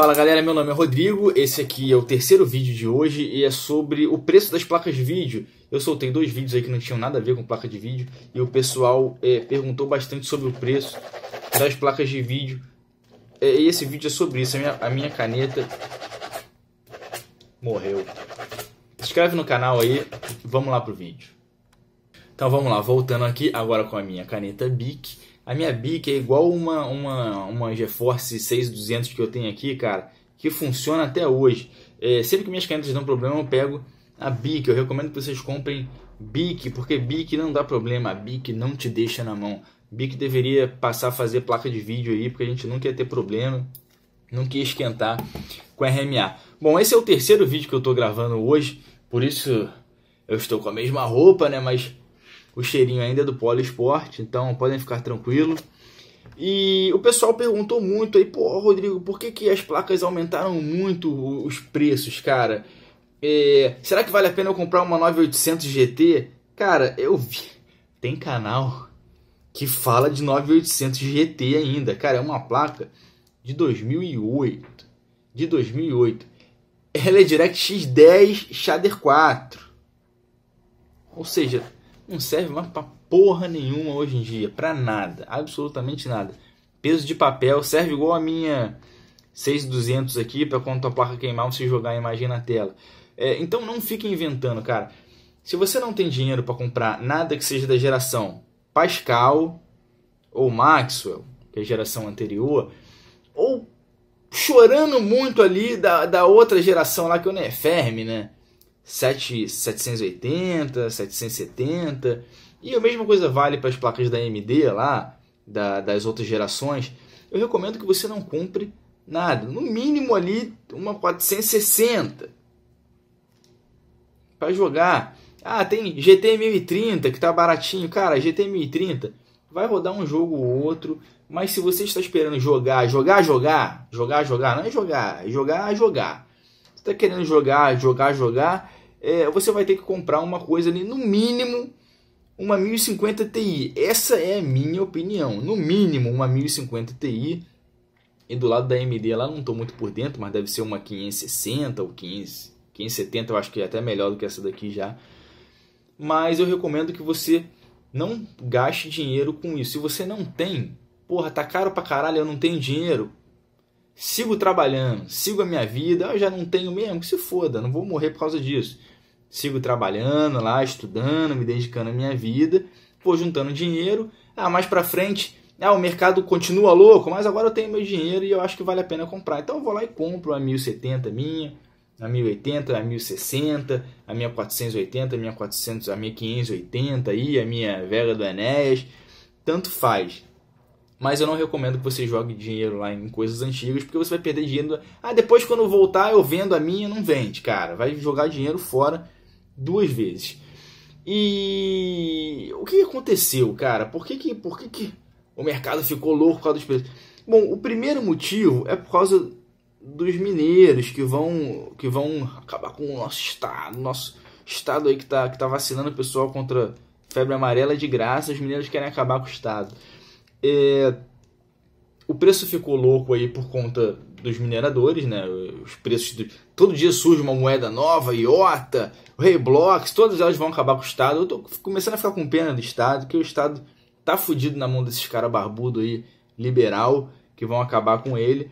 Fala galera, meu nome é Rodrigo, esse aqui é o terceiro vídeo de hoje e é sobre o preço das placas de vídeo. Eu soltei dois vídeos aí que não tinham nada a ver com placa de vídeo e o pessoal é, perguntou bastante sobre o preço das placas de vídeo. É, e esse vídeo é sobre isso, a minha, a minha caneta morreu. Se inscreve no canal aí, vamos lá pro vídeo. Então vamos lá, voltando aqui agora com a minha caneta BIC a minha BIC é igual uma, uma, uma GeForce 6200 que eu tenho aqui, cara, que funciona até hoje. É, sempre que minhas canetas dão problema, eu pego a BIC. Eu recomendo que vocês comprem BIC, porque BIC não dá problema, a BIC não te deixa na mão. BIC deveria passar a fazer placa de vídeo aí, porque a gente nunca ia ter problema, nunca ia esquentar com RMA. Bom, esse é o terceiro vídeo que eu estou gravando hoje, por isso eu estou com a mesma roupa, né? Mas o cheirinho ainda é do Esporte, então podem ficar tranquilos. E o pessoal perguntou muito aí, pô, Rodrigo, por que, que as placas aumentaram muito os preços, cara? É, será que vale a pena eu comprar uma 9800 GT? Cara, eu vi. Tem canal que fala de 9800 GT ainda. Cara, é uma placa de 2008. De 2008. Ela é DirectX 10 Shader 4. Ou seja, não serve mais pra porra nenhuma hoje em dia, pra nada, absolutamente nada. Peso de papel serve igual a minha 6200 aqui, para quando tua placa queimar você jogar a imagem na tela. É, então não fique inventando, cara. Se você não tem dinheiro para comprar nada que seja da geração Pascal ou Maxwell, que é a geração anterior, ou chorando muito ali da, da outra geração lá que eu nem é né? 7, 780, 770. E a mesma coisa vale para as placas da AMD lá, da, das outras gerações. Eu recomendo que você não compre nada. No mínimo ali uma 460 para jogar. Ah, tem GT 1030 que tá baratinho. Cara, GT 1030 vai rodar um jogo ou outro, mas se você está esperando jogar, jogar, jogar, jogar, jogar, não é jogar, é jogar, jogar. Você tá querendo jogar, jogar, jogar, é, você vai ter que comprar uma coisa ali, no mínimo, uma 1050 Ti. Essa é a minha opinião. No mínimo, uma 1050 Ti. E do lado da AMD, lá não estou muito por dentro, mas deve ser uma 560 ou 15, 570, eu acho que é até melhor do que essa daqui já. Mas eu recomendo que você não gaste dinheiro com isso. Se você não tem, porra, tá caro pra caralho, eu não tenho dinheiro sigo trabalhando, sigo a minha vida, eu já não tenho mesmo, que se foda, não vou morrer por causa disso. Sigo trabalhando lá, estudando, me dedicando à minha vida, vou juntando dinheiro. Ah, mais pra frente, ah, o mercado continua louco, mas agora eu tenho meu dinheiro e eu acho que vale a pena comprar. Então eu vou lá e compro a 1070 minha, a 1080, a 1060, a minha 480, a minha 400, a minha 580 aí, a minha Vega do Enéas, tanto faz. Mas eu não recomendo que você jogue dinheiro lá em coisas antigas, porque você vai perder dinheiro. Ah, depois quando voltar eu vendo a minha, não vende, cara. Vai jogar dinheiro fora duas vezes. E o que aconteceu, cara? Por que que, por que, que o mercado ficou louco por causa dos preços? Bom, o primeiro motivo é por causa dos mineiros que vão que vão acabar com o nosso estado, nosso estado aí que tá que tá vacinando o pessoal contra febre amarela de graça, os mineiros querem acabar com o estado. É, o preço ficou louco aí por conta dos mineradores, né? Os preços todo dia surge uma moeda nova, iota, Reblocks, todas elas vão acabar com o estado. Eu tô começando a ficar com pena do estado, que o estado tá fudido na mão desses cara barbudo aí, liberal, que vão acabar com ele.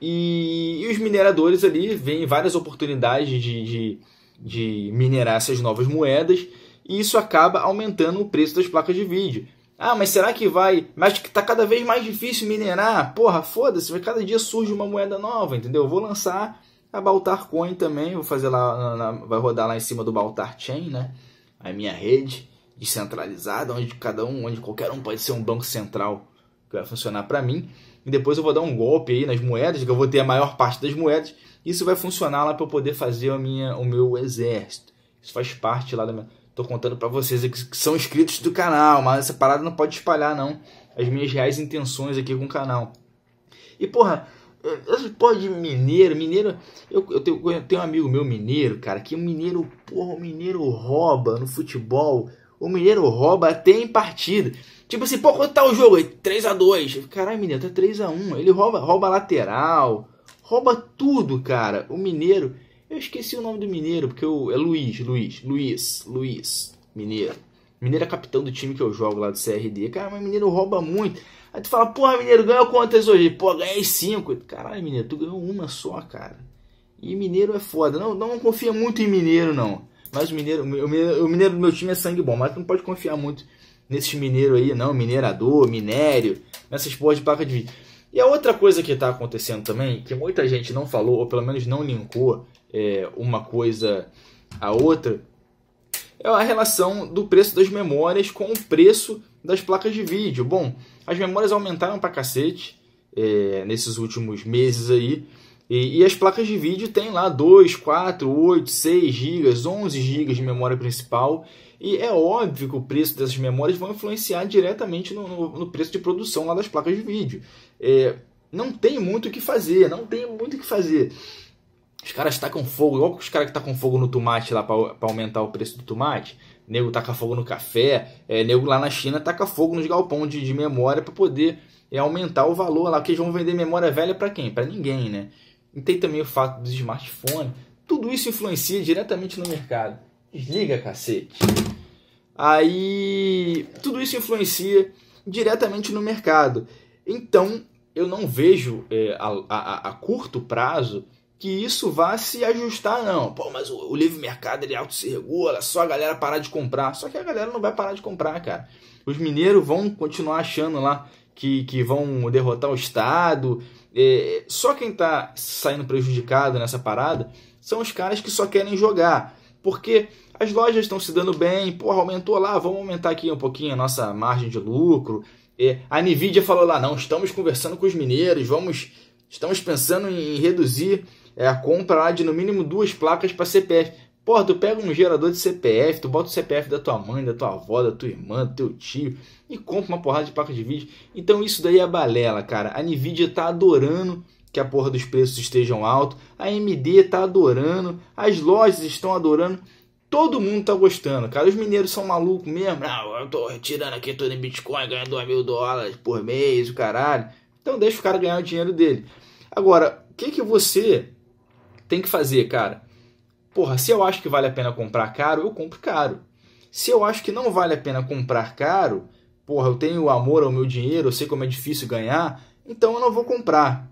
E, e os mineradores ali vêm várias oportunidades de, de, de minerar essas novas moedas, e isso acaba aumentando o preço das placas de vídeo. Ah, mas será que vai? Mas que tá cada vez mais difícil minerar. Porra, foda-se, cada dia surge uma moeda nova, entendeu? vou lançar a Baltar Coin também, vou fazer lá, na, vai rodar lá em cima do Baltar Chain, né? A minha rede descentralizada, onde cada um, onde qualquer um pode ser um banco central que vai funcionar para mim. E depois eu vou dar um golpe aí nas moedas, que eu vou ter a maior parte das moedas. Isso vai funcionar lá para eu poder fazer a minha, o meu exército. Isso faz parte lá da minha Tô contando para vocês que são inscritos do canal, mas essa parada não pode espalhar, não. As minhas reais intenções aqui com o canal. E, porra, eh, porra de mineiro, mineiro... Eu, eu, tenho, eu tenho um amigo meu mineiro, cara, que o mineiro, porra, o mineiro rouba no futebol. O mineiro rouba até em partida. Tipo assim, pô, quanto tá o jogo? 3x2. É Caralho, mineiro, tá 3x1. Ele rouba, rouba lateral, rouba tudo, cara. O mineiro... Eu esqueci o nome do Mineiro, porque eu, é Luiz, Luiz, Luiz, Luiz, Mineiro. Mineiro é capitão do time que eu jogo lá do CRD. Cara, mas Mineiro rouba muito. Aí tu fala, porra, Mineiro, ganhou quantas hoje? Pô, ganhei cinco. Caralho, Mineiro, tu ganhou uma só, cara. E Mineiro é foda. Não, não confia muito em Mineiro, não. Mas o Mineiro, o Mineiro, o Mineiro do meu time é sangue bom. Mas tu não pode confiar muito nesses Mineiro aí, não. Minerador, minério, nessas porras de placa de vídeo. E a outra coisa que tá acontecendo também, que muita gente não falou, ou pelo menos não linkou, é, uma coisa a outra, é a relação do preço das memórias com o preço das placas de vídeo. Bom, as memórias aumentaram pra cacete é, nesses últimos meses aí. E, e, as placas de vídeo têm lá 2, 4, 8, 6 GB, 11 GB de memória principal. E é óbvio que o preço dessas memórias vão influenciar diretamente no, no, no preço de produção lá das placas de vídeo. É, não tem muito o que fazer, não tem muito o que fazer. Os caras tacam fogo, igual os caras que tacam fogo no tomate lá para aumentar o preço do tomate. Nego taca fogo no café, é, nego lá na China taca fogo nos galpões de, de memória para poder é, aumentar o valor lá, que eles vão vender memória velha para quem? Para ninguém, né? E tem também o fato dos smartphones. Tudo isso influencia diretamente no mercado. Desliga, cacete. Aí, tudo isso influencia diretamente no mercado. Então, eu não vejo é, a, a, a curto prazo que isso vá se ajustar, não. Pô, mas o, o livre mercado ele auto se regula, só a galera parar de comprar. Só que a galera não vai parar de comprar, cara. Os mineiros vão continuar achando lá que, que vão derrotar o Estado. É, só quem está saindo prejudicado nessa parada são os caras que só querem jogar. Porque as lojas estão se dando bem, porra, aumentou lá, vamos aumentar aqui um pouquinho a nossa margem de lucro. É, a Nvidia falou lá, não, estamos conversando com os mineiros, vamos, estamos pensando em reduzir é a compra lá de no mínimo duas placas para CPF. Porra, tu pega um gerador de CPF, tu bota o CPF da tua mãe, da tua avó, da tua irmã, do teu tio e compra uma porrada de placa de vídeo. Então isso daí é balela, cara. A Nvidia tá adorando que a porra dos preços estejam altos, a AMD tá adorando, as lojas estão adorando. Todo mundo tá gostando, cara. Os mineiros são malucos mesmo. Não, ah, eu tô retirando aqui tudo em Bitcoin, ganhando 2 mil dólares por mês, o caralho. Então deixa o cara ganhar o dinheiro dele. Agora, o que, que você tem que fazer, cara. Porra, se eu acho que vale a pena comprar caro, eu compro caro. Se eu acho que não vale a pena comprar caro, porra, eu tenho amor ao meu dinheiro, eu sei como é difícil ganhar, então eu não vou comprar.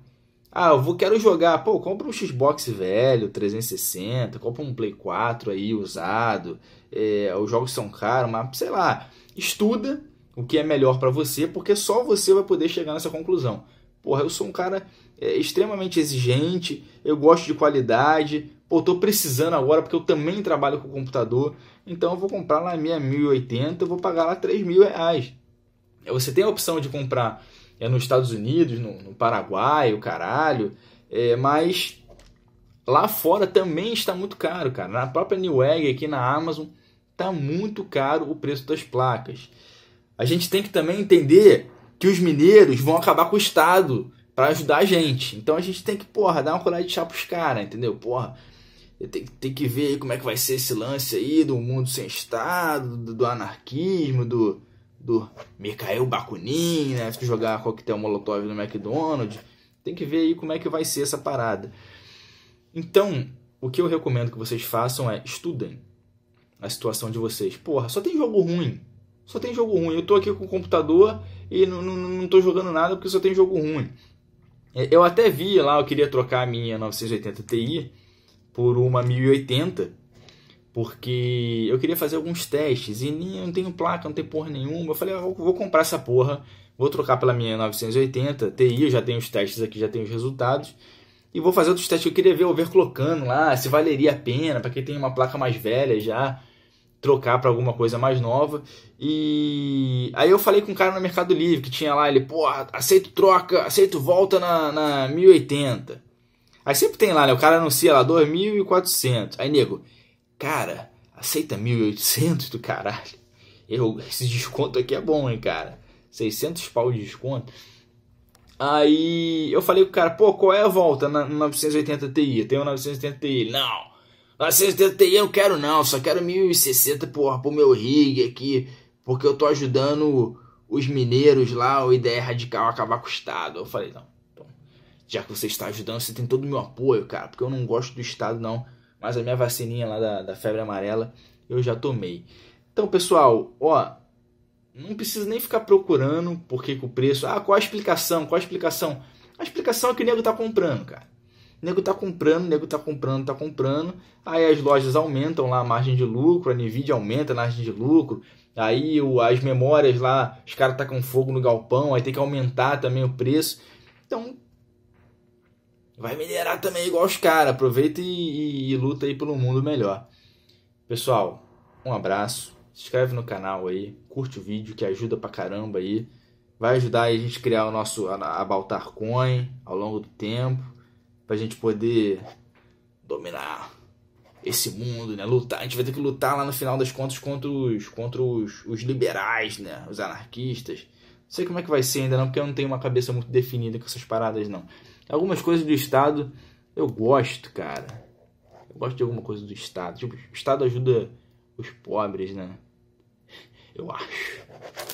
Ah, eu vou, quero jogar, pô, compra um Xbox velho, 360, compra um Play 4 aí usado, é, os jogos são caros, mas sei lá, estuda o que é melhor para você, porque só você vai poder chegar nessa conclusão. Porra, eu sou um cara é, extremamente exigente, eu gosto de qualidade, pô, tô precisando agora porque eu também trabalho com computador, então eu vou comprar na minha 1080, eu vou pagar lá 3 mil reais. Você tem a opção de comprar é, nos Estados Unidos, no, no Paraguai, o caralho, é, mas lá fora também está muito caro, cara. Na própria Newegg, aqui na Amazon, tá muito caro o preço das placas. A gente tem que também entender que os mineiros vão acabar com o Estado para ajudar a gente. Então a gente tem que, porra, dar uma colher de chá pros caras, entendeu? Porra, tem, tem que ver como é que vai ser esse lance aí do mundo sem Estado, do, do anarquismo, do, do Mikhail Bakunin, né? Se jogar coquetel molotov no McDonald's. Tem que ver aí como é que vai ser essa parada. Então, o que eu recomendo que vocês façam é estudem a situação de vocês. Porra, só tem jogo ruim. Só tem jogo ruim. Eu tô aqui com o computador e não, não, não tô jogando nada porque só tem jogo ruim. É, eu até vi lá, eu queria trocar a minha 980 Ti por uma 1080, porque eu queria fazer alguns testes e nem, não tenho placa, não tem porra nenhuma. Eu falei, ah, vou comprar essa porra, vou trocar pela minha 980 Ti, eu já tenho os testes aqui, já tenho os resultados. E vou fazer outros testes, eu queria ver overclockando lá, se valeria a pena, para quem tem uma placa mais velha já trocar para alguma coisa mais nova. E aí eu falei com um cara no Mercado Livre que tinha lá, ele, porra, aceito troca, aceito volta na, na 1080. Aí sempre tem lá, né? O cara anuncia lá 2400. Aí nego, cara, aceita 1800 do caralho. Eu, esse desconto aqui é bom, hein, cara. 600 pau de desconto. Aí eu falei com o cara, pô, qual é a volta na, 980 Ti? Tem um 980 Ti. Não, 980 ah, Ti eu não quero não, só quero 1060 por pro meu rig aqui, porque eu tô ajudando os mineiros lá, o ideia radical acabar com o Estado. Eu falei, não, então, já que você está ajudando, você tem todo o meu apoio, cara, porque eu não gosto do Estado não, mas a minha vacininha lá da, da febre amarela eu já tomei. Então, pessoal, ó, não precisa nem ficar procurando porque que o preço. Ah, qual a explicação? Qual a explicação? A explicação é que o nego tá comprando, cara. O nego tá comprando, o nego tá comprando, tá comprando. Aí as lojas aumentam lá a margem de lucro, a Nvidia aumenta a margem de lucro. Aí o, as memórias lá, os caras tá com fogo no galpão, aí tem que aumentar também o preço. Então, vai minerar também igual os caras. Aproveita e, e, e luta aí pelo mundo melhor. Pessoal, um abraço. Se inscreve no canal aí, curte o vídeo que ajuda pra caramba aí vai ajudar a gente a criar o nosso a, a Baltar Coin ao longo do tempo pra gente poder dominar esse mundo, né? Lutar. A gente vai ter que lutar lá no final das contas contra os, contra os, os liberais, né? Os anarquistas. Não sei como é que vai ser ainda não, porque eu não tenho uma cabeça muito definida com essas paradas, não. Algumas coisas do Estado eu gosto, cara. Eu gosto de alguma coisa do Estado. Tipo, o Estado ajuda os pobres, né? Eu acho.